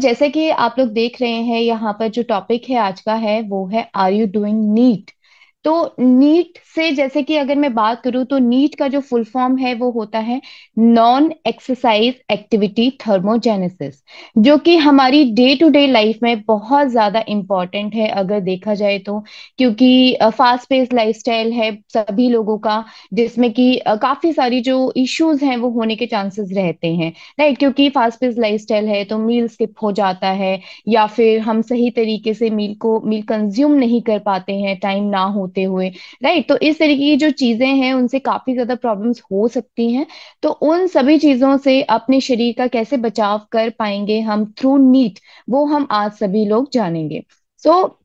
जैसे कि आप लोग देख रहे हैं यहाँ पर जो टॉपिक है आज का है वो है आर यू डूइंग नीट तो नीट से जैसे कि अगर मैं बात करूं तो नीट का जो फुल फॉर्म है वो होता है नॉन एक्सरसाइज एक्टिविटी थर्मोजेनेसिस जो कि हमारी डे टू डे लाइफ में बहुत ज्यादा इम्पॉर्टेंट है अगर देखा जाए तो क्योंकि फास्ट पेस लाइफस्टाइल है सभी लोगों का जिसमें कि काफी सारी जो इश्यूज हैं वो होने के चांसेस रहते हैं राइट क्योंकि फास्ट पेस स्टाइल है तो मील स्किप हो जाता है या फिर हम सही तरीके से मील को मील कंज्यूम नहीं कर पाते हैं टाइम ना हो होते हुए राइट तो इस तरीके की जो चीजें हैं उनसे काफी ज्यादा प्रॉब्लम्स हो सकती हैं तो उन सभी चीजों से अपने शरीर का कैसे बचाव कर पाएंगे हम थ्रू नीट वो हम आज सभी लोग जानेंगे सो so,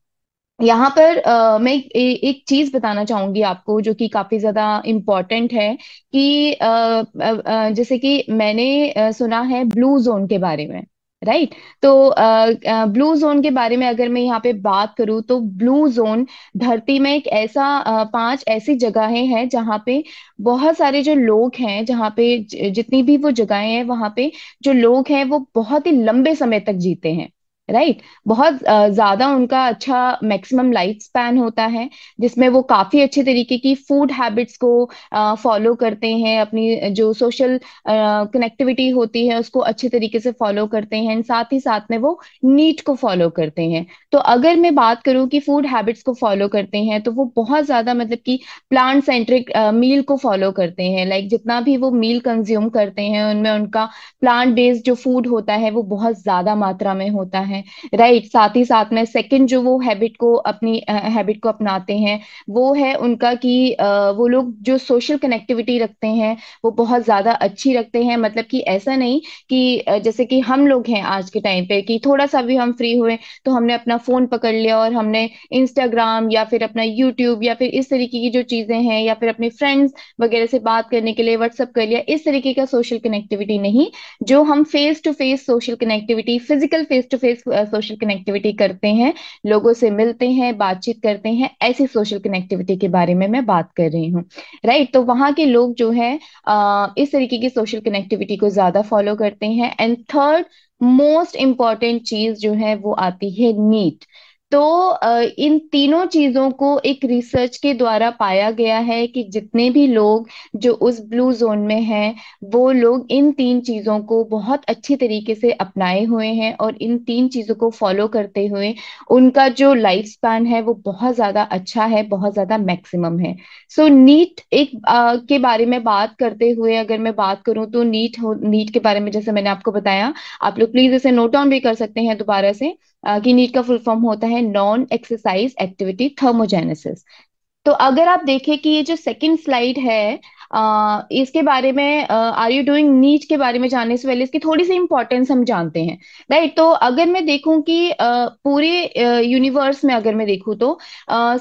यहाँ पर आ, मैं ए, एक चीज बताना चाहूंगी आपको जो कि काफी ज्यादा इम्पोर्टेंट है कि आ, आ, जैसे कि मैंने सुना है ब्लू जोन के बारे में राइट right? तो ब्लू जोन के बारे में अगर मैं यहाँ पे बात करूँ तो ब्लू जोन धरती में एक ऐसा पांच ऐसी जगहें हैं जहाँ पे बहुत सारे जो लोग हैं जहाँ पे जितनी भी वो जगहें हैं वहाँ पे जो लोग हैं वो बहुत ही लंबे समय तक जीते हैं राइट right? बहुत ज्यादा उनका अच्छा मैक्सिमम लाइफ स्पैन होता है जिसमें वो काफी अच्छे तरीके की फूड हैबिट्स को फॉलो करते हैं अपनी जो सोशल कनेक्टिविटी होती है उसको अच्छे तरीके से फॉलो करते हैं साथ ही साथ में वो नीट को फॉलो करते हैं तो अगर मैं बात करूँ कि फूड हैबिट्स को फॉलो करते हैं तो वो बहुत ज्यादा मतलब कि प्लांट सेंट्रिक मील को फॉलो करते हैं लाइक like, जितना भी वो मील कंज्यूम करते हैं उनमें उनका प्लांट बेस्ड जो फूड होता है वो बहुत ज्यादा मात्रा में होता है है राइट साथ ही साथ में सेकंड जो वो हैबिट को अपनी हैबिट को अपनाते हैं वो है उनका कि वो लोग जो सोशल कनेक्टिविटी रखते हैं वो बहुत ज्यादा अच्छी रखते हैं मतलब कि ऐसा नहीं कि जैसे कि हम लोग हैं आज के टाइम पे कि थोड़ा सा भी हम फ्री हुए तो हमने अपना फोन पकड़ लिया और हमने इंस्टाग्राम या फिर अपना यूट्यूब या फिर इस तरीके की जो चीजें हैं या फिर अपने फ्रेंड्स वगैरह से बात करने के लिए व्हाट्सअप कर लिया इस तरीके का सोशल कनेक्टिविटी नहीं जो हम face to face social connectivity physical face to face social connectivity करते हैं लोगों से मिलते हैं बातचीत करते हैं ऐसी सोशल कनेक्टिविटी के बारे में मैं बात कर रही हूँ राइट तो वहाँ के लोग जो है इस तरीके की सोशल कनेक्टिविटी को ज्यादा फॉलो करते हैं एंड थर्ड मोस्ट इम्पॉर्टेंट चीज जो है वो आती है नीट तो इन तीनों चीजों को एक रिसर्च के द्वारा पाया गया है कि जितने भी लोग जो उस ब्लू जोन में हैं वो लोग इन तीन चीजों को बहुत अच्छी तरीके से अपनाए हुए हैं और इन तीन चीजों को फॉलो करते हुए उनका जो लाइफ स्पैन है वो बहुत ज्यादा अच्छा है बहुत ज्यादा मैक्सिमम है सो so, नीट एक आ, के बारे में बात करते हुए अगर मैं बात करूं तो नीट नीट के बारे में जैसे मैंने आपको बताया आप लोग प्लीज इसे नोट डाउन भी कर सकते हैं दोबारा से Uh, की नीट का फुल फॉर्म होता है नॉन एक्सरसाइज एक्टिविटी थर्मोजेनेसिस तो अगर आप देखें कि ये जो सेकंड स्लाइड है आ, uh, इसके बारे में आर यू डूइंग नीट के बारे में जानने से पहले इसकी थोड़ी सी इंपॉर्टेंस हम जानते हैं राइट तो अगर मैं देखूं कि आ, uh, पूरे यूनिवर्स में अगर मैं देखूं तो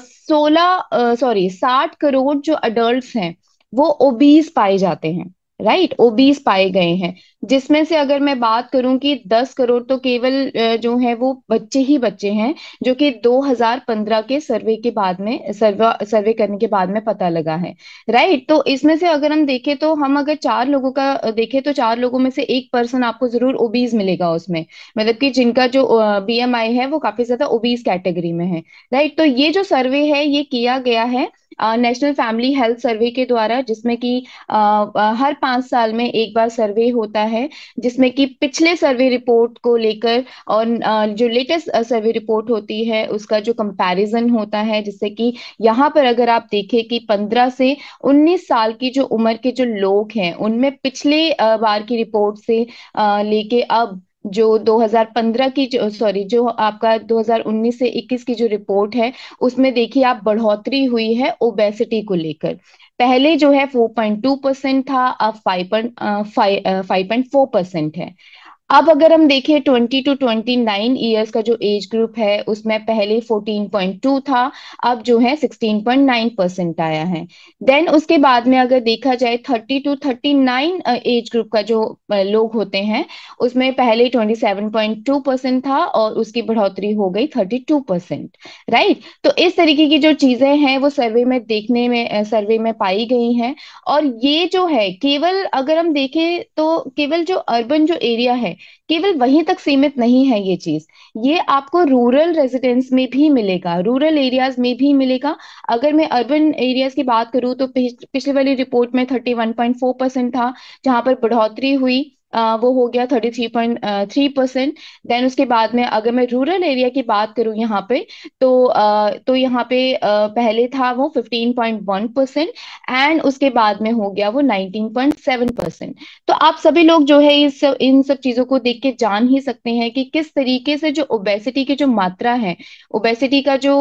सोलह सॉरी साठ करोड़ जो अडल्ट हैं वो ओबीज पाए जाते हैं राइट right? ओबीस पाए गए हैं जिसमें से अगर मैं बात करूं कि 10 करोड़ तो केवल जो है वो बच्चे ही बच्चे हैं जो कि 2015 के सर्वे के बाद में सर्वे सर्वे करने के बाद में पता लगा है राइट right? तो इसमें से अगर हम देखें तो हम अगर चार लोगों का देखें तो चार लोगों में से एक पर्सन आपको जरूर ओबीज मिलेगा उसमें मतलब कि जिनका जो बी है वो काफी ज्यादा ओबीज कैटेगरी में है राइट right? तो ये जो सर्वे है ये किया गया है नेशनल फैमिली हेल्थ सर्वे के द्वारा जिसमें कि हर पाँच साल में एक बार सर्वे होता है जिसमें कि पिछले सर्वे रिपोर्ट को लेकर और जो लेटेस्ट सर्वे रिपोर्ट होती है उसका जो कंपैरिजन होता है जिससे कि यहाँ पर अगर आप देखें कि पंद्रह से उन्नीस साल की जो उम्र के जो लोग हैं उनमें पिछले बार की रिपोर्ट से लेके अब जो 2015 की सॉरी जो, आपका 2019 से 21 की जो रिपोर्ट है उसमें देखिए आप बढ़ोतरी हुई है ओबेसिटी को लेकर पहले जो है 4.2 परसेंट था अब five point five point four percent है अब अगर हम देखें 20 टू 29 ईयर्स का जो एज ग्रुप है उसमें पहले 14.2 था अब जो है 16.9 परसेंट आया है देन उसके बाद में अगर देखा जाए 30 टू 39 एज ग्रुप का जो लोग होते हैं उसमें पहले 27.2 परसेंट था और उसकी बढ़ोतरी हो गई 32 परसेंट राइट तो इस तरीके की जो चीजें हैं वो सर्वे में देखने में सर्वे में पाई गई हैं और ये जो है केवल अगर हम देखें तो केवल जो अर्बन जो एरिया है केवल वहीं तक सीमित नहीं है ये चीज ये आपको रूरल रेजिडेंस में भी मिलेगा रूरल एरियाज में भी मिलेगा अगर मैं अर्बन एरियाज की बात करूँ तो पिछले वाली रिपोर्ट में thirty one point four percent था जहां पर बढ़ोतरी हुई वो हो गया thirty three point three percent then उसके बाद में अगर मैं रूरल एरिया की बात करूँ यहाँ पे तो तो यहाँ पे पहले था वो fifteen point one percent and उसके बाद में हो गया वो नाइनटीन पॉइंट सेवन परसेंट तो आप सभी लोग जो है इस इन सब चीज़ों को देख के जान ही सकते हैं कि किस तरीके से जो ओबेसिटी की जो मात्रा है ओबेसिटी का जो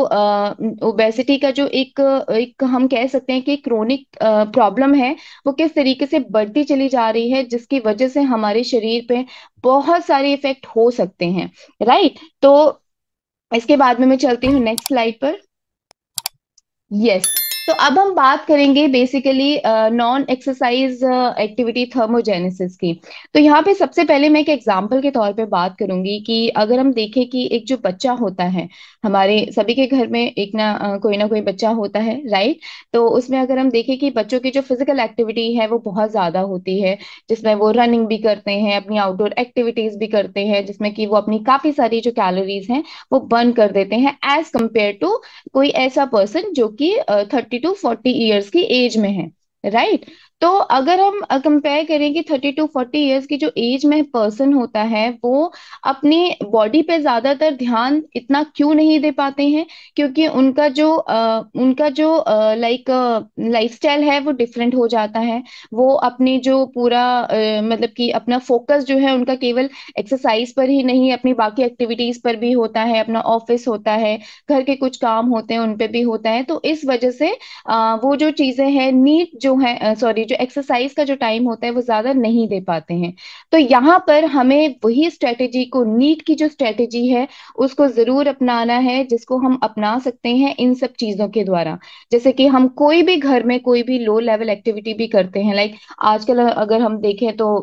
ओबेसिटी का जो एक एक हम कह सकते हैं कि क्रोनिक प्रॉब्लम है वो किस तरीके से बढ़ती चली जा रही है जिसकी वजह से हम हमारे शरीर पे बहुत सारे इफेक्ट हो सकते हैं राइट तो इसके बाद में मैं चलती हूँ नेक्स्ट स्लाइड पर यस yes. तो अब हम बात करेंगे basically non exercise activity thermogenesis की तो यहाँ पे सबसे पहले मैं एक एग्जाम्पल के तौर पे बात करूंगी कि अगर हम देखें कि एक जो बच्चा होता है हमारे सभी के घर में एक ना कोई ना कोई बच्चा होता है राइट तो उसमें अगर हम देखें कि बच्चों की जो फिजिकल एक्टिविटी है वो बहुत ज्यादा होती है जिसमें वो रनिंग भी करते हैं अपनी आउटडोर एक्टिविटीज भी करते हैं जिसमें कि वो अपनी काफी सारी जो कैलोरीज हैं वो बर्न कर देते हैं एज कम्पेयर टू कोई ऐसा पर्सन जो कि thirty thirty to forty years की एज में है राइट right? तो अगर हम कंपेयर करें कि थर्टी टू फोर्टी ईयर्स की जो एज में पर्सन होता है वो अपनी बॉडी पे ज्यादातर ध्यान इतना क्यों नहीं दे पाते हैं क्योंकि उनका जो आ, उनका जो लाइक लाइफस्टाइल है वो डिफरेंट हो जाता है वो अपने जो पूरा आ, मतलब कि अपना फोकस जो है उनका केवल एक्सरसाइज पर ही नहीं अपनी बाकी एक्टिविटीज पर भी होता है अपना ऑफिस होता है घर के कुछ काम होते हैं उन पर भी होता है तो इस वजह से आ, वो जो चीजें हैं नीट जो है सॉरी जो एक्सरसाइज का जो टाइम होता है वो ज्यादा नहीं दे पाते हैं तो यहाँ पर हमें वही स्ट्रेटेजी को नीट की जो स्ट्रेटेजी है उसको जरूर अपनाना है जिसको हम अपना सकते हैं इन सब चीजों के द्वारा जैसे कि हम कोई भी घर में कोई भी लो लेवल एक्टिविटी भी करते हैं लाइक आजकल अगर हम देखें तो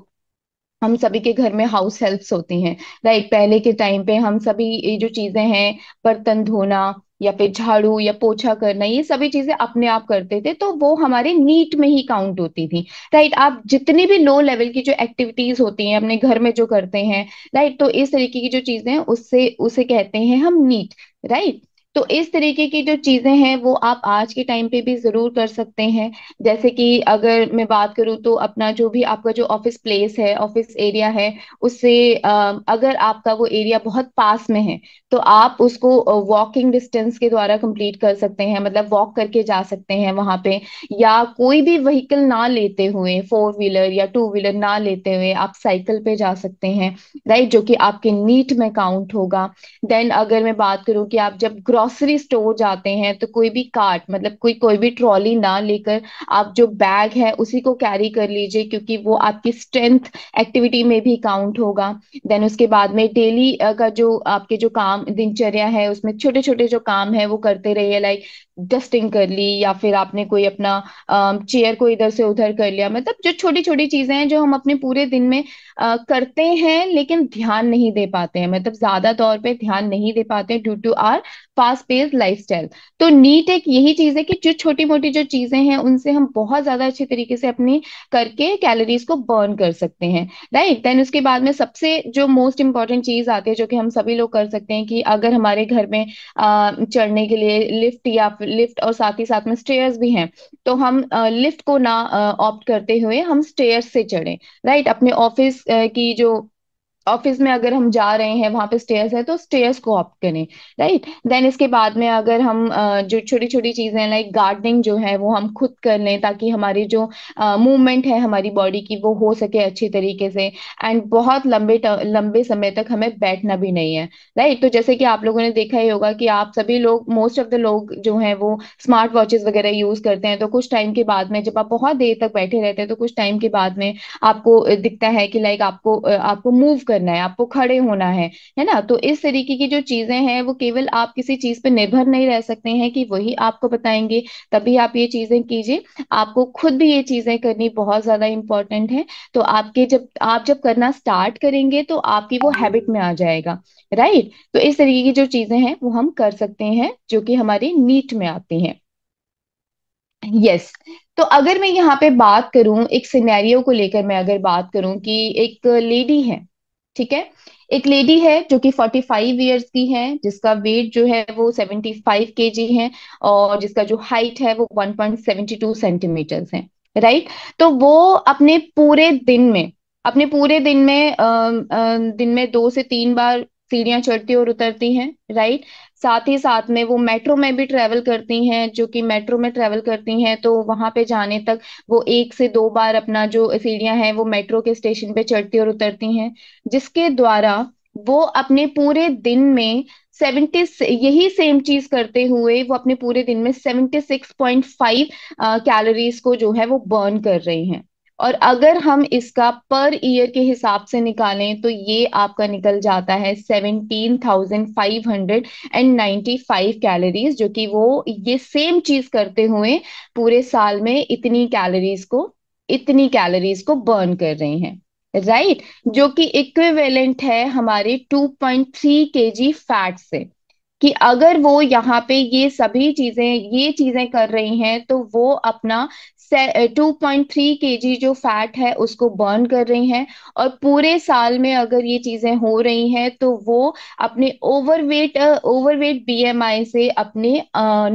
हम सभी के घर में हाउस हेल्प्स होती हैं राइट पहले के टाइम पे हम सभी ये जो चीजें हैं बर्तन धोना या फिर झाड़ू या पोछा करना ये सभी चीजें अपने आप करते थे तो वो हमारे नीट में ही काउंट होती थी राइट आप जितनी भी लो लेवल की जो एक्टिविटीज होती हैं अपने घर में जो करते हैं राइट तो इस तरीके की जो चीजें हैं उससे उसे कहते हैं हम नीट राइट तो इस तरीके की जो चीज़ें हैं वो आप आज के टाइम पे भी ज़रूर कर सकते हैं जैसे कि अगर मैं बात करूँ तो अपना जो भी आपका जो ऑफिस प्लेस है ऑफिस एरिया है उससे अगर आपका वो एरिया बहुत पास में है तो आप उसको वॉकिंग डिस्टेंस के द्वारा कंप्लीट कर सकते हैं मतलब वॉक करके जा सकते हैं वहां पे या कोई भी व्हीकल ना लेते हुए फोर व्हीलर या टू व्हीलर ना लेते हुए आप साइकिल पे जा सकते हैं राइट जो कि आपके नीट में काउंट होगा देन अगर मैं बात करूँ कि आप जब ग्रॉस ग्रोसरी स्टोर जाते हैं तो कोई भी कार्ट मतलब कोई कोई भी ट्रॉली ना लेकर आप जो बैग है उसी को कैरी कर लीजिए क्योंकि वो आपकी स्ट्रेंथ एक्टिविटी में भी काउंट होगा देन उसके बाद में डेली का जो आपके जो काम दिनचर्या है उसमें छोटे छोटे जो काम है वो करते रहिए लाइक डस्टिंग कर ली या फिर आपने कोई अपना चेयर को इधर से उधर कर लिया मतलब जो छोटी छोटी चीजें हैं जो हम अपने पूरे दिन में आ, करते हैं लेकिन ध्यान नहीं दे पाते हैं मतलब ज्यादा तौर पे ध्यान नहीं दे पाते due to our fast paced life तो नीट एक यही चीज है कि जो छोटी मोटी जो चीजें हैं उनसे हम बहुत ज्यादा अच्छे तरीके से अपनी करके कैलोरीज को बर्न कर सकते हैं राइट देन उसके बाद में सबसे जो मोस्ट इंपॉर्टेंट चीज आती है जो कि हम सभी लोग कर सकते हैं कि अगर हमारे घर में चढ़ने के लिए लिफ्ट या लिफ्ट और साथ ही साथ में स्टेयर्स भी हैं तो हम लिफ्ट को ना ऑप्ट करते हुए हम स्टेयर्स से चढ़े राइट अपने ऑफिस की जो ऑफिस में अगर हम जा रहे हैं वहां पे स्टेयर्स है तो स्टेयर्स को ऑप्ट करें राइट देन इसके बाद में अगर हम जो छोटी छोटी चीजें लाइक गार्डनिंग जो है वो हम खुद कर लें ताकि हमारी जो मूवमेंट है हमारी बॉडी की वो हो सके अच्छे तरीके से एंड बहुत लंबे लंबे समय तक हमें बैठना भी नहीं है राइट तो जैसे कि आप लोगों ने देखा ही होगा कि आप सभी लोग मोस्ट ऑफ द लोग जो है वो स्मार्ट वॉचेस वगैरह यूज करते हैं तो कुछ टाइम के बाद में जब आप बहुत देर तक बैठे रहते हैं तो कुछ टाइम के बाद में आपको दिखता है कि लाइक आपको आपको मूव करना है आपको खड़े होना है है ना तो इस तरीके की जो चीजें हैं वो केवल आप किसी चीज पे निर्भर नहीं रह सकते हैं कि वही आपको बताएंगे तभी आप ये चीजें कीजिए आपको खुद भी ये चीजें करनी बहुत ज्यादा इंपॉर्टेंट है तो आपके जब आप जब करना स्टार्ट करेंगे तो आपकी वो हैबिट में आ जाएगा राइट तो इस तरीके की जो चीजें हैं वो हम कर सकते हैं जो कि हमारे नीट में आती हैं यस yes. तो अगर मैं यहाँ पे बात करूं एक सिनेरियो को लेकर मैं अगर बात करूं कि एक लेडी है ठीक है एक लेडी है जो कि 45 फाइव ईयर्स की है जिसका वेट जो है वो 75 फाइव के जी है और जिसका जो हाइट है वो 1.72 सेंटीमीटर्स है राइट तो वो अपने पूरे दिन में अपने पूरे दिन में आ, आ, दिन में दो से तीन बार सीढ़ियां चढ़ती और उतरती हैं राइट साथ ही साथ में वो मेट्रो में भी ट्रेवल करती हैं जो कि मेट्रो में ट्रेवल करती हैं तो वहां पे जाने तक वो एक से दो बार अपना जो सीढ़ियां हैं वो मेट्रो के स्टेशन पे चढ़ती और उतरती हैं जिसके द्वारा वो अपने पूरे दिन में सेवेंटी यही सेम चीज करते हुए वो अपने पूरे दिन में seventy six point five calories को जो है वो बर्न कर रही हैं और अगर हम इसका पर ईयर के हिसाब से निकालें तो ये आपका निकल जाता है seventeen thousand five hundred and ninety five calories जो कि वो ये सेम चीज करते हुए पूरे साल में इतनी कैलोरीज को इतनी कैलोरीज को बर्न कर रहे हैं राइट right? जो कि इक्विवेलेंट है हमारे 2.3 पॉइंट केजी फैट से कि अगर वो यहाँ पे ये सभी चीजें ये चीजें कर रही हैं तो वो अपना टू पॉइंट थ्री के जी जो फैट है उसको बर्न कर रही हैं और पूरे साल में अगर ये चीज़ें हो रही हैं तो वो अपने ओवरवेट ओवरवेट बीएमआई से अपने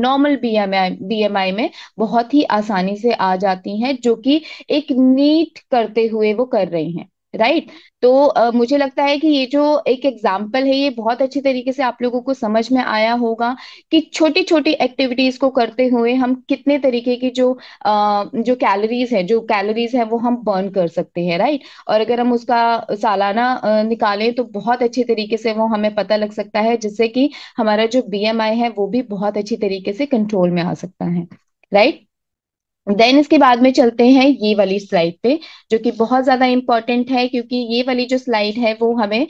नॉर्मल बीएमआई बीएमआई में बहुत ही आसानी से आ जाती हैं जो कि एक नीट करते हुए वो कर रही हैं राइट तो आ, मुझे लगता है कि ये जो एक एग्जाम्पल है ये बहुत अच्छी तरीके से आप लोगों को समझ में आया होगा कि छोटी छोटी एक्टिविटीज को करते हुए हम कितने तरीके की जो आ, जो कैलोरीज है जो कैलोरीज है वो हम बर्न कर सकते हैं राइट और अगर हम उसका सालाना निकालें तो बहुत अच्छे तरीके से वो हमें पता लग सकता है जिससे कि हमारा जो बी है वो भी बहुत अच्छी तरीके से कंट्रोल में आ सकता है राइट देन इसके बाद में चलते हैं ये वाली स्लाइड पे जो कि बहुत ज्यादा इंपॉर्टेंट है क्योंकि ये वाली जो स्लाइड है वो हमें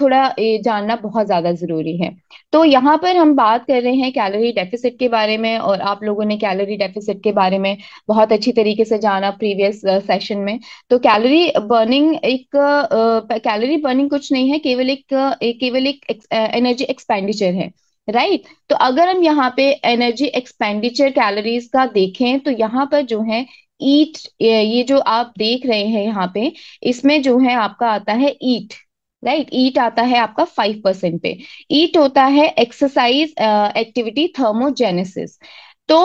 थोड़ा जानना बहुत ज्यादा जरूरी है तो यहाँ पर हम बात कर रहे हैं कैलोरी डेफिसिट के बारे में और आप लोगों ने कैलोरी डेफिसिट के बारे में बहुत अच्छी तरीके से जाना प्रीवियस सेशन में तो कैलोरी बर्निंग एक कैलोरी बर्निंग कुछ नहीं है केवल एक केवल एक एनर्जी एक्सपेंडिचर है राइट right? तो अगर हम यहाँ पे एनर्जी एक्सपेंडिचर कैलोरीज का देखें तो यहाँ पर जो है ईट ये जो आप देख रहे हैं यहाँ पे इसमें जो है आपका आता है ईट राइट ईट आता है आपका फाइव परसेंट पे ईट होता है एक्सरसाइज एक्टिविटी थर्मोजेनेसिस तो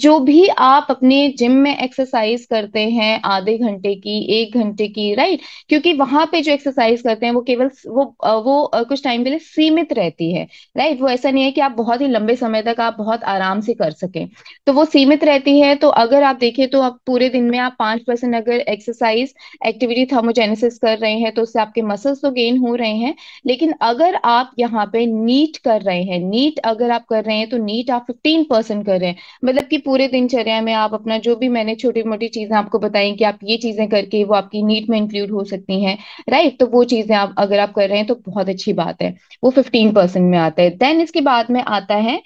जो भी आप अपने जिम में एक्सरसाइज करते हैं आधे घंटे की एक घंटे की राइट क्योंकि वहां पे जो एक्सरसाइज करते हैं वो केवल वो वो कुछ टाइम के लिए सीमित रहती है राइट वो ऐसा नहीं है कि आप बहुत ही लंबे समय तक आप बहुत आराम से कर सकें तो वो सीमित रहती है तो अगर आप देखें तो आप पूरे दिन में आप पांच परसेंट अगर एक्सरसाइज एक्टिविटी थर्मोजेनेसिस कर रहे हैं तो उससे आपके मसल्स तो गेन हो रहे हैं लेकिन अगर आप यहाँ पे नीट कर रहे हैं नीट अगर आप कर रहे हैं तो नीट आप फिफ्टीन परसेंट कर रहे हैं मतलब कि पूरे दिनचर्या में आप अपना जो भी मैंने छोटी मोटी चीजें आपको बताई कि आप ये चीजें करके वो आपकी नीट में इंक्लूड हो सकती हैं राइट तो वो चीजें आप अगर आप कर रहे हैं तो बहुत अच्छी बात है वो फिफ्टीन परसेंट में आता है देन इसके बाद में आता है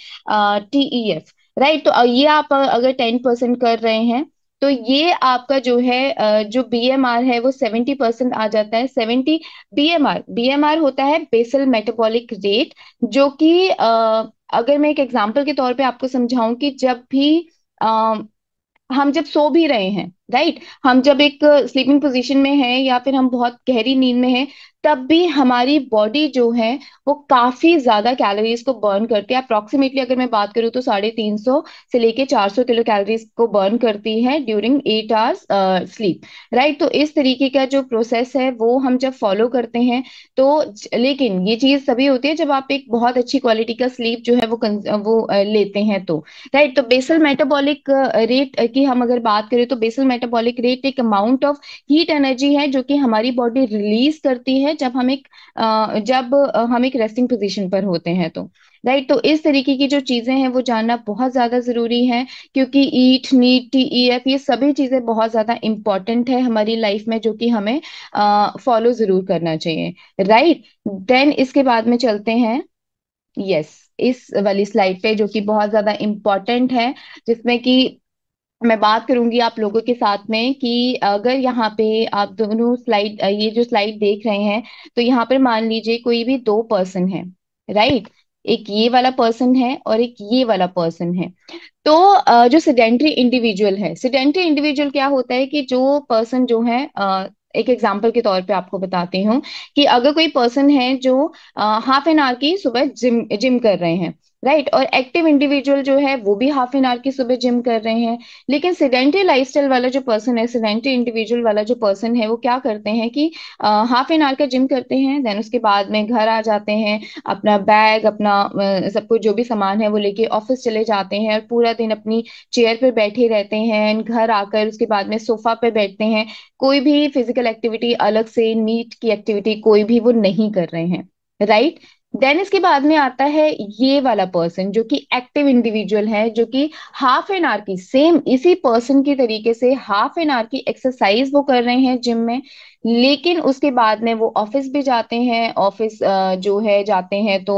टी एफ राइट तो ये आप अगर टेन परसेंट कर रहे हैं तो ये आपका जो है जो बी एम आर है वो सेवेंटी परसेंट आ जाता है seventy B M R B M R होता है बेसल मेटाबॉलिक रेट जो कि अगर मैं एक एग्जाम्पल के तौर पे आपको समझाऊं कि जब भी आ, हम जब सो भी रहे हैं राइट right? हम जब एक स्लीपिंग पोजीशन में हैं या फिर हम बहुत गहरी नींद में हैं तब भी हमारी बॉडी जो है वो काफी ज्यादा कैलोरीज को बर्न करती है अप्रोक्सीमेटली अगर मैं बात करूँ तो साढ़े तीन सौ से लेके चार सौ किलो कैलोरीज को बर्न करती है during eight hours sleep right तो इस तरीके का जो प्रोसेस है वो हम जब फॉलो करते हैं तो लेकिन ये चीज तभी होती है जब आप एक बहुत अच्छी क्वालिटी का स्लीप जो है वो uh, वो uh, लेते हैं तो राइट right? तो बेसल मेटाबॉलिक रेट की हम अगर बात करें तो बेसल मेटाबॉलिक रेट एक अमाउंट ऑफ हीट एनर्जी है जो कि हमारी बॉडी रिलीज करती है जब हम एक जब हम एक रेस्टिंग पोजिशन पर होते हैं तो राइट तो इस तरीके की जो चीजें हैं वो जानना बहुत ज्यादा जरूरी है क्योंकि EAT NEAT T E F ये सभी चीजें बहुत ज्यादा इंपॉर्टेंट है हमारी लाइफ में जो कि हमें फॉलो जरूर करना चाहिए राइट देन इसके बाद में चलते हैं यस yes, इस वाली स्लाइड पे जो कि बहुत ज्यादा इंपॉर्टेंट है जिसमें कि मैं बात करूंगी आप लोगों के साथ में कि अगर यहाँ पे आप दोनों स्लाइड ये जो स्लाइड देख रहे हैं तो यहाँ पर मान लीजिए कोई भी दो पर्सन है राइट एक ये वाला पर्सन है और एक ये वाला पर्सन है तो जो सिडेंट्री इंडिविजुअल है सिडेंट्री इंडिविजुअल क्या होता है कि जो पर्सन जो है एक एग्जाम्पल के तौर पे आपको बताती हूँ कि अगर कोई पर्सन है जो हाफ एन आवर की सुबह जिम जिम कर रहे हैं राइट और एक्टिव इंडिविजुअल जो है वो भी हाफ एन आवर की सुबह जिम कर रहे हैं लेकिन सिडेंटरी लाइफ वाला जो पर्सन है सिडेंटरी इंडिविजुअल वाला जो पर्सन है वो क्या करते हैं कि हाफ एन आवर का जिम करते हैं देन उसके बाद में घर आ जाते हैं अपना बैग अपना सब कुछ जो भी सामान है वो लेके ऑफिस चले जाते हैं और पूरा दिन अपनी चेयर पर बैठे रहते हैं घर आकर उसके बाद में सोफा पे बैठते हैं कोई भी फिजिकल एक्टिविटी अलग से नीट की एक्टिविटी कोई भी वो नहीं कर रहे हैं राइट right? देन इसके बाद में आता है ये वाला पर्सन जो कि एक्टिव इंडिविजुअल है जो कि हाफ एन आवर की सेम इसी पर्सन की तरीके से हाफ एन आवर की एक्सरसाइज वो कर रहे हैं जिम में लेकिन उसके बाद में वो ऑफिस भी जाते हैं ऑफिस जो है जाते हैं तो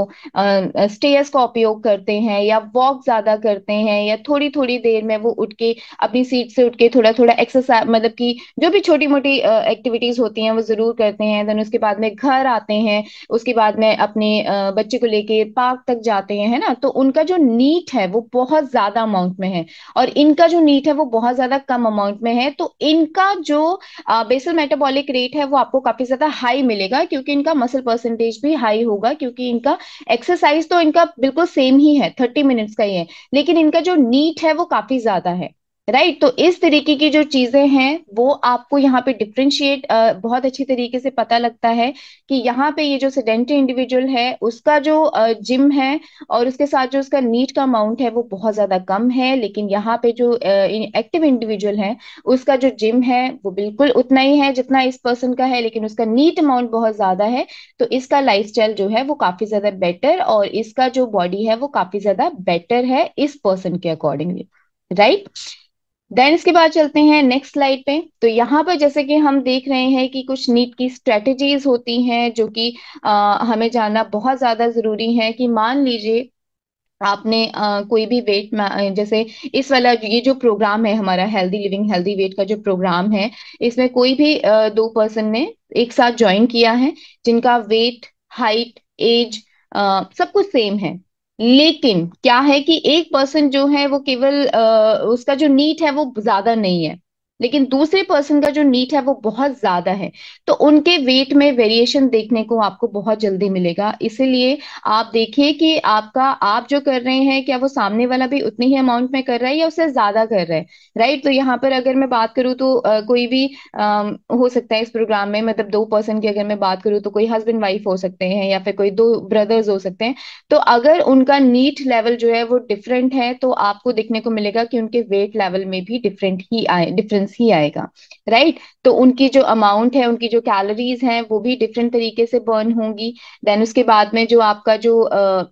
स्टेयर्स का उपयोग करते हैं या वॉक ज्यादा करते हैं या थोड़ी थोड़ी देर में वो उठ के अपनी सीट से उठ के थोड़ा थोड़ा एक्सरसाइज मतलब कि जो भी छोटी मोटी एक्टिविटीज होती हैं वो जरूर करते हैं देन उसके बाद में घर आते हैं उसके बाद में अपने बच्चे को लेके पार्क तक जाते हैं है ना तो उनका जो नीट है वो बहुत ज्यादा अमाउंट में है और इनका जो नीट है वो बहुत ज्यादा कम अमाउंट में है तो इनका जो बेसल मेटाबॉलिक रेट है वो आपको काफी ज्यादा हाई मिलेगा क्योंकि इनका मसल परसेंटेज भी हाई होगा क्योंकि इनका एक्सरसाइज तो इनका बिल्कुल सेम ही है थर्टी मिनट्स का ही है लेकिन इनका जो नीट है वो काफी ज्यादा है राइट right, तो इस तरीके की जो चीजें हैं वो आपको यहाँ पे डिफ्रेंशिएट बहुत अच्छी तरीके से पता लगता है कि यहाँ पे ये जो सेडेंटरी इंडिविजुअल है उसका जो जिम है और उसके साथ जो उसका नीट का अमाउंट है वो बहुत ज्यादा कम है लेकिन यहाँ पे जो एक्टिव इंडिविजुअल है उसका जो जिम है वो बिल्कुल उतना ही है जितना इस पर्सन का है लेकिन उसका नीट अमाउंट बहुत ज्यादा है तो इसका लाइफ जो है वो काफी ज्यादा बेटर और इसका जो बॉडी है वो काफी ज्यादा बेटर है इस पर्सन के अकॉर्डिंगली राइट right? देन इसके बाद चलते हैं नेक्स्ट स्लाइड पे तो यहाँ पर जैसे कि हम देख रहे हैं कि कुछ नीट की स्ट्रेटजीज होती हैं जो कि हमें जानना बहुत ज्यादा जरूरी है कि मान लीजिए आपने आ, कोई भी वेट जैसे इस वाला ये जो प्रोग्राम है हमारा हेल्दी लिविंग हेल्दी वेट का जो प्रोग्राम है इसमें कोई भी आ, दो पर्सन ने एक साथ ज्वाइन किया है जिनका वेट हाइट एज सब कुछ सेम है लेकिन क्या है कि एक पर्सन जो है वो केवल उसका जो नीट है वो ज्यादा नहीं है लेकिन दूसरे पर्सन का जो नीट है वो बहुत ज्यादा है तो उनके वेट में वेरिएशन देखने को आपको बहुत जल्दी मिलेगा इसीलिए आप देखिए कि आपका आप जो कर रहे हैं क्या वो सामने वाला भी उतनी ही अमाउंट में कर रहा है या उससे ज्यादा कर रहा है राइट तो यहाँ पर अगर मैं बात करूँ तो आ, कोई भी आ, हो सकता है इस प्रोग्राम में मतलब दो पर्सन की अगर मैं बात करूँ तो कोई हस्बैंड वाइफ हो सकते हैं या फिर कोई दो ब्रदर्स हो सकते हैं तो अगर उनका नीट लेवल जो है वो डिफरेंट है तो आपको देखने को मिलेगा कि उनके वेट लेवल में भी डिफरेंट ही आए डिफरेंस डिफरेंस ही आएगा राइट right? तो उनकी जो अमाउंट है उनकी जो कैलोरीज हैं वो भी डिफरेंट तरीके से बर्न होंगी देन उसके बाद में जो आपका जो uh,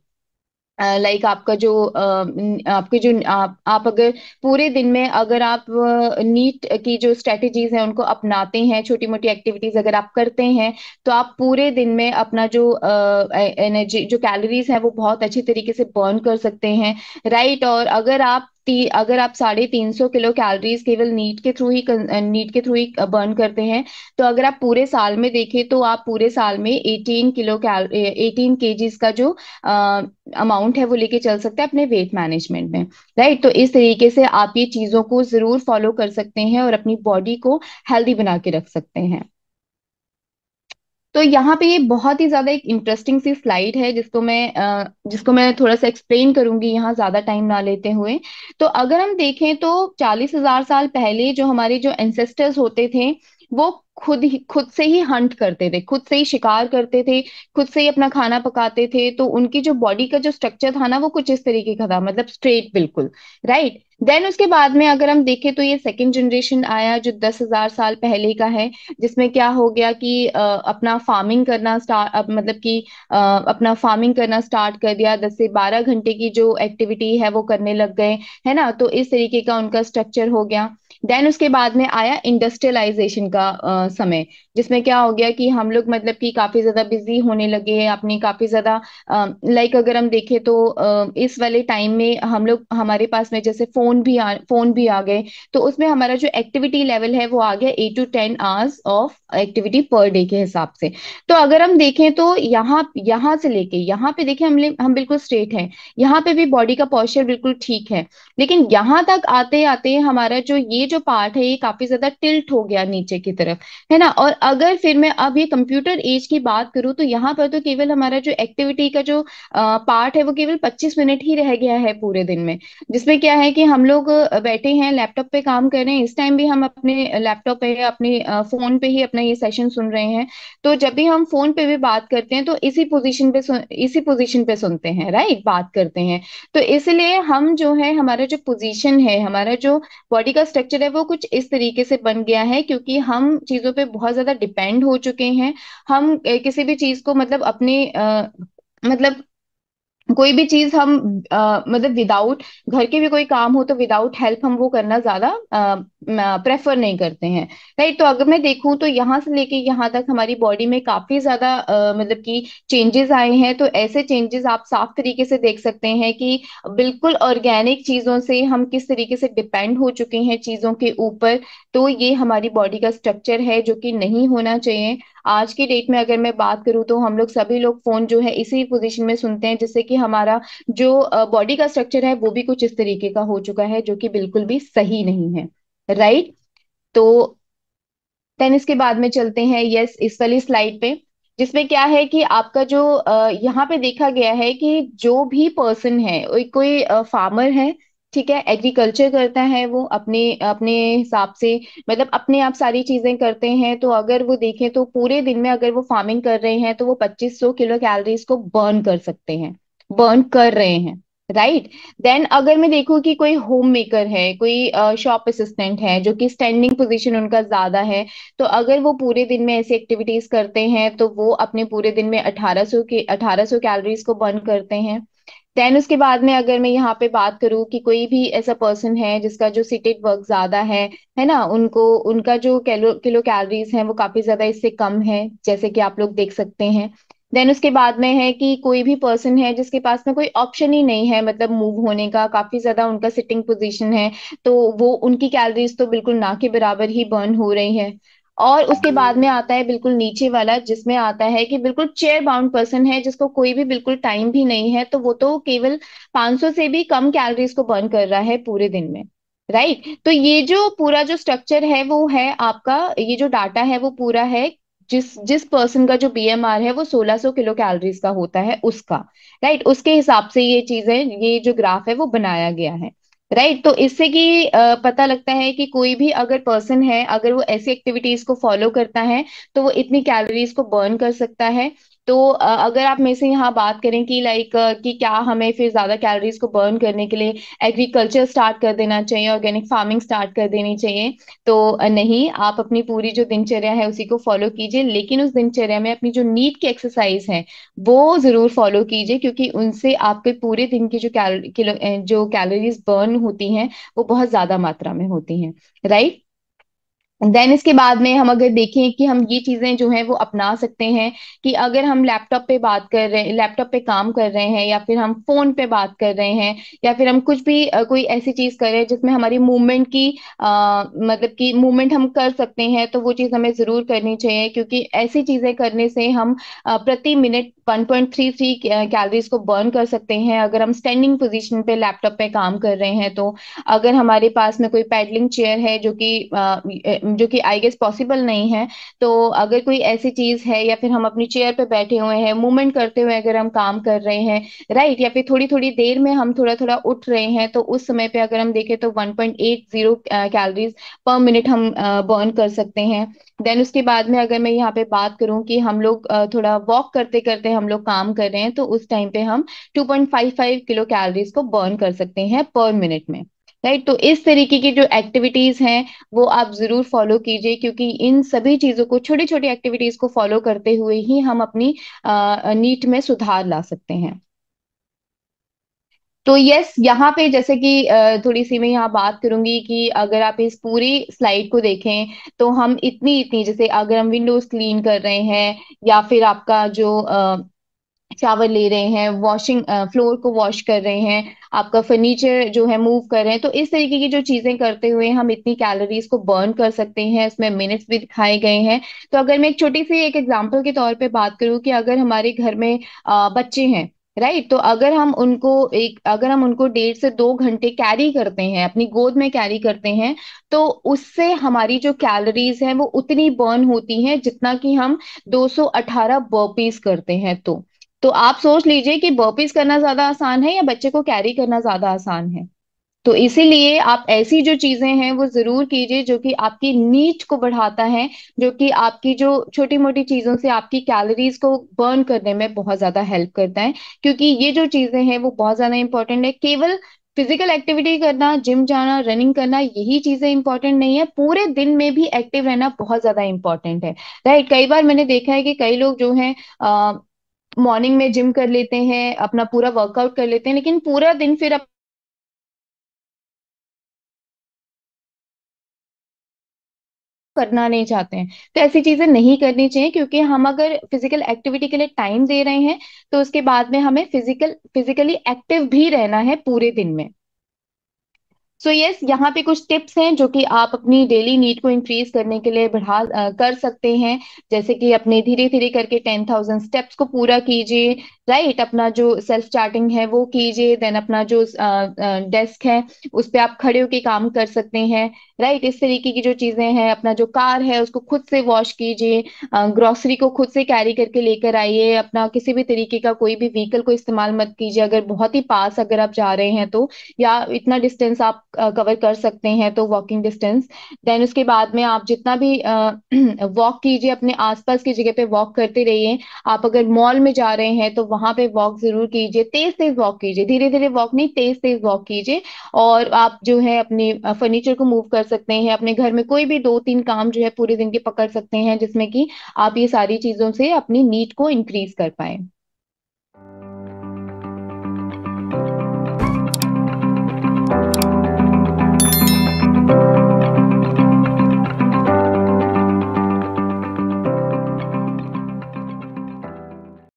लाइक uh, like आपका जो uh, आपके जो आप, आप अगर पूरे दिन में अगर आप नीट की जो स्ट्रेटजीज हैं उनको अपनाते हैं छोटी मोटी एक्टिविटीज अगर आप करते हैं तो आप पूरे दिन में अपना जो एनर्जी uh, जो कैलोरीज हैं वो बहुत अच्छी तरीके से बर्न कर सकते हैं राइट right? और अगर आप ती, अगर आप साढ़े तीन सौ किलो कैलोरीज केवल नीट के थ्रू ही नीट के थ्रू ही बर्न करते हैं तो अगर आप पूरे साल में देखें तो आप पूरे साल में एटीन किलो कैल एटीन के का जो अमाउंट है वो लेके चल सकते हैं अपने वेट मैनेजमेंट में राइट तो इस तरीके से आप ये चीज़ों को ज़रूर फॉलो कर सकते हैं और अपनी बॉडी को हेल्दी बना के रख सकते हैं तो यहाँ पे ये बहुत ही ज्यादा एक इंटरेस्टिंग सी स्लाइड है जिसको मैं जिसको मैं थोड़ा सा एक्सप्लेन करूंगी यहाँ ज्यादा टाइम ना लेते हुए तो अगर हम देखें तो चालीस हजार साल पहले जो हमारे जो एंसेस्टर्स होते थे वो खुद ही खुद से ही हंट करते थे खुद से ही शिकार करते थे खुद से ही अपना खाना पकाते थे तो उनकी जो बॉडी का जो स्ट्रक्चर था ना वो कुछ इस तरीके का था मतलब स्ट्रेट बिल्कुल राइट देन उसके बाद में अगर हम देखें तो ये सेकेंड जनरेशन आया जो दस हजार साल पहले का है जिसमें क्या हो गया कि आ, अपना फार्मिंग करना स्टार्ट मतलब कि आ, अपना फार्मिंग करना स्टार्ट कर दिया दस से बारह घंटे की जो एक्टिविटी है वो करने लग गए है ना तो इस तरीके का उनका स्ट्रक्चर हो गया देन उसके बाद में आया इंडस्ट्रियलाइजेशन का आ, समय जिसमें क्या हो गया कि हम लोग मतलब कि काफी ज्यादा बिजी होने लगे अपने काफी ज्यादा लाइक अगर हम देखें तो आ, इस वाले टाइम में हम लोग हमारे पास में जैसे फोन भी आ, फोन भी आ गए तो उसमें हमारा जो एक्टिविटी लेवल है वो आ गया eight to ten hours of activity per day के हिसाब से तो अगर हम देखें तो यहाँ यहाँ से लेके यहाँ पे देखें हम हम बिल्कुल स्ट्रेट है यहाँ पे भी बॉडी का पॉस्चर बिल्कुल ठीक है लेकिन यहाँ तक आते आते हमारा जो ये जो पार्ट है ये काफी ज्यादा टिल्ट हो गया नीचे की तरफ है ना और अगर फिर मैं अब ये कंप्यूटर एज की बात करूं तो यहाँ पर तो केवल हमारा जो एक्टिविटी का जो पार्ट है वो केवल पच्चीस मिनट ही रह गया है पूरे दिन में जिसमें क्या है कि हम लोग बैठे हैं लैपटॉप पे काम कर रहे हैं इस टाइम भी हम अपने लैपटॉप पे अपने फोन पे ही अपना ये सेशन सुन रहे हैं तो जब भी हम फोन पे भी बात करते हैं तो इसी पोजिशन पे इसी पोजिशन पे सुनते हैं राइट बात करते हैं तो इसलिए हम जो है हमारा जो पोजिशन है हमारा जो बॉडी का स्ट्रक्चर है वो कुछ इस तरीके से बन गया है क्योंकि हम चीजों पे बहुत ज्यादा डिपेंड हो चुके हैं हम किसी भी चीज को मतलब अपने आ, मतलब कोई भी चीज हम आ, मतलब विदाउट घर के भी कोई काम हो तो विदाउट हेल्प हम वो करना ज्यादा प्रेफर नहीं करते हैं राइट तो अगर मैं देखूं तो यहाँ से लेके यहाँ तक हमारी बॉडी में काफी ज्यादा मतलब कि चेंजेस आए हैं तो ऐसे चेंजेस आप साफ तरीके से देख सकते हैं कि बिल्कुल ऑर्गेनिक चीजों से हम किस तरीके से डिपेंड हो चुके हैं चीजों के ऊपर तो ये हमारी बॉडी का स्ट्रक्चर है जो कि नहीं होना चाहिए आज की डेट में अगर मैं बात करूँ तो हम लोग सभी लोग फोन जो है इसी पोजिशन में सुनते हैं जिससे कि हमारा जो बॉडी का स्ट्रक्चर है वो भी कुछ इस तरीके का हो चुका है जो कि बिल्कुल भी सही नहीं है राइट तो देन इसके बाद में चलते हैं यस इस वाली स्लाइड पे जिसमें क्या है कि आपका जो यहाँ पे देखा गया है कि जो भी पर्सन है कोई फार्मर है ठीक है एग्रीकल्चर करता है वो अपने अपने हिसाब से मतलब अपने आप सारी चीजें करते हैं तो अगर वो देखें तो पूरे दिन में अगर वो फार्मिंग कर रहे हैं तो वो 2500 किलो कैलोरीज को बर्न कर सकते हैं बर्न कर रहे हैं राइट right? देन अगर मैं देखूं कि कोई होम मेकर है कोई शॉप असिस्टेंट है जो कि स्टैंडिंग पोजीशन उनका ज्यादा है तो अगर वो पूरे दिन में ऐसी एक्टिविटीज करते हैं तो वो अपने पूरे दिन में 1800 के 1800 कैलोरीज को बर्न करते हैं देन उसके बाद में अगर मैं यहाँ पे बात करूँ कि कोई भी ऐसा पर्सन है जिसका जो सिटेड वर्क ज्यादा है है ना उनको उनका जो किलो किलो कैलोरीज हैं वो काफी ज्यादा इससे कम है जैसे कि आप लोग देख सकते हैं देन उसके बाद में है कि कोई भी पर्सन है जिसके पास में कोई ऑप्शन ही नहीं है मतलब मूव होने का काफी ज्यादा उनका सिटिंग पोजीशन है तो वो उनकी कैलोरीज तो बिल्कुल ना के बराबर ही बर्न हो रही है और उसके हम्म। बाद में आता है बिल्कुल नीचे वाला जिसमें आता है कि बिल्कुल चेयर बाउंड पर्सन है जिसको कोई भी बिल्कुल टाइम भी नहीं है तो वो तो केवल 500 से भी कम कैलोरीज को बर्न कर रहा है पूरे दिन में राइट तो ये जो पूरा जो स्ट्रक्चर है वो है आपका ये जो डाटा है वो पूरा है जिस जिस पर्सन का जो बी है वो 1600 किलो कैलोरीज का होता है उसका राइट उसके हिसाब से ये चीजें ये जो ग्राफ है वो बनाया गया है राइट right? तो इससे कि पता लगता है कि कोई भी अगर पर्सन है अगर वो ऐसी एक्टिविटीज को फॉलो करता है तो वो इतनी कैलोरीज को बर्न कर सकता है तो अगर आप मेरे से यहाँ बात करें कि लाइक कि क्या हमें फिर ज़्यादा कैलोरीज को बर्न करने के लिए एग्रीकल्चर स्टार्ट कर देना चाहिए ऑर्गेनिक फार्मिंग स्टार्ट कर देनी चाहिए तो नहीं आप अपनी पूरी जो दिनचर्या है उसी को फॉलो कीजिए लेकिन उस दिनचर्या में अपनी जो नीट की एक्सरसाइज है वो ज़रूर फॉलो कीजिए क्योंकि उनसे आपके पूरे दिन की जो कैलो जो कैलोरीज बर्न होती हैं वो बहुत ज़्यादा मात्रा में होती हैं राइट देन इसके बाद में हम अगर देखें कि हम ये चीजें जो हैं वो अपना सकते हैं कि अगर हम लैपटॉप पे बात कर रहे हैं लैपटॉप पे काम कर रहे हैं या फिर हम फोन पे बात कर रहे हैं या फिर हम कुछ भी कोई ऐसी चीज कर रहे हैं जिसमें हमारी मूवमेंट की आ, मतलब कि मूवमेंट हम कर सकते हैं तो वो चीज हमें जरूर करनी चाहिए क्योंकि ऐसी चीजें करने से हम प्रति मिनट 1.33 कैलोरीज को बर्न कर सकते हैं अगर हम स्टैंडिंग पोजिशन पे लैपटॉप पे काम कर रहे हैं तो अगर हमारे पास में कोई पैडलिंग चेयर है जो कि जो कि आई गेस पॉसिबल नहीं है तो अगर कोई ऐसी चीज है या फिर हम अपनी चेयर पे बैठे हुए हैं मूवमेंट करते हुए अगर हम काम कर रहे हैं राइट या फिर थोड़ी थोड़ी देर में हम थोड़ा थोड़ा उठ रहे हैं तो उस समय पे अगर हम देखें तो 1.80 कैलोरीज पर मिनट हम बर्न कर सकते हैं देन उसके बाद में अगर मैं यहाँ पे बात करूँ कि हम लोग थोड़ा वॉक करते करते हम लोग काम कर रहे हैं तो उस टाइम पे हम 2.55 किलो कैलोरीज को बर्न कर सकते हैं पर मिनट में राइट तो इस तरीके की जो एक्टिविटीज हैं वो आप जरूर फॉलो कीजिए क्योंकि इन सभी चीजों को छोटी छोटी एक्टिविटीज को फॉलो करते हुए ही हम अपनी नीट में सुधार ला सकते हैं तो यस यहाँ पे जैसे कि थोड़ी सी मैं यहाँ बात करूंगी कि अगर आप इस पूरी स्लाइड को देखें तो हम इतनी इतनी जैसे अगर हम विंडोज क्लीन कर रहे हैं या फिर आपका जो शावर ले रहे हैं वॉशिंग फ्लोर को वॉश कर रहे हैं आपका फर्नीचर जो है मूव कर रहे हैं तो इस तरीके की जो चीजें करते हुए हम इतनी कैलोरीज को बर्न कर सकते हैं इसमें मिनट्स भी दिखाए गए हैं तो अगर मैं एक छोटी सी एक एग्जाम्पल के तौर पर बात करूँ कि अगर हमारे घर में बच्चे हैं राइट right, तो अगर हम उनको एक अगर हम उनको डेढ़ से दो घंटे कैरी करते हैं अपनी गोद में कैरी करते हैं तो उससे हमारी जो कैलोरीज हैं वो उतनी बर्न होती हैं जितना कि हम 218 बर्पीज करते हैं तो तो आप सोच लीजिए कि बर्पीज करना ज्यादा आसान है या बच्चे को कैरी करना ज्यादा आसान है तो इसीलिए आप ऐसी जो चीजें हैं वो जरूर कीजिए जो कि आपकी नीट को बढ़ाता है जो कि आपकी जो छोटी मोटी चीजों से आपकी कैलोरीज को बर्न करने में बहुत ज्यादा हेल्प करता है क्योंकि ये जो चीजें हैं वो बहुत ज्यादा इंपॉर्टेंट है केवल फिजिकल एक्टिविटी करना जिम जाना रनिंग करना यही चीजें इंपॉर्टेंट नहीं है पूरे दिन में भी एक्टिव रहना बहुत ज्यादा इंपॉर्टेंट है राइट कई बार मैंने देखा है कि कई लोग जो हैं मॉर्निंग में जिम कर लेते हैं अपना पूरा वर्कआउट कर लेते हैं लेकिन पूरा दिन फिर अप... करना नहीं चाहते हैं तो ऐसी चीजें नहीं करनी चाहिए क्योंकि हम अगर फिजिकल एक्टिविटी के लिए टाइम दे रहे हैं तो उसके बाद में हमें फिजिकल फिजिकली एक्टिव भी रहना है पूरे दिन में सो so यस yes, यहाँ पे कुछ टिप्स हैं जो कि आप अपनी डेली नीड को इंक्रीज करने के लिए बढ़ा कर सकते हैं जैसे कि अपने धीरे धीरे करके टेन थाउजेंड स्टेप्स को पूरा कीजिए राइट अपना जो सेल्फ चार्टिंग है वो कीजिए देन अपना जो डेस्क है उस पर आप खड़े होकर काम कर सकते हैं राइट इस तरीके की जो चीजें हैं अपना जो कार है उसको खुद से वॉश कीजिए ग्रोसरी को खुद से कैरी करके लेकर आइए अपना किसी भी तरीके का कोई भी व्हीकल को इस्तेमाल मत कीजिए अगर बहुत ही पास अगर आप जा रहे हैं तो या इतना डिस्टेंस आप कवर कर सकते हैं तो वॉकिंग डिस्टेंस देन उसके बाद में आप जितना भी वॉक कीजिए अपने आसपास की जगह पे वॉक करते रहिए आप अगर मॉल में जा रहे हैं तो वहां पे वॉक जरूर कीजिए तेज तेज वॉक कीजिए धीरे धीरे वॉक नहीं तेज तेज वॉक कीजिए और आप जो है अपने फर्नीचर को मूव कर सकते हैं अपने घर में कोई भी दो तीन काम जो है पूरे दिन के पकड़ सकते हैं जिसमें कि आप ये सारी चीजों से अपनी नीट को इंक्रीज कर पाए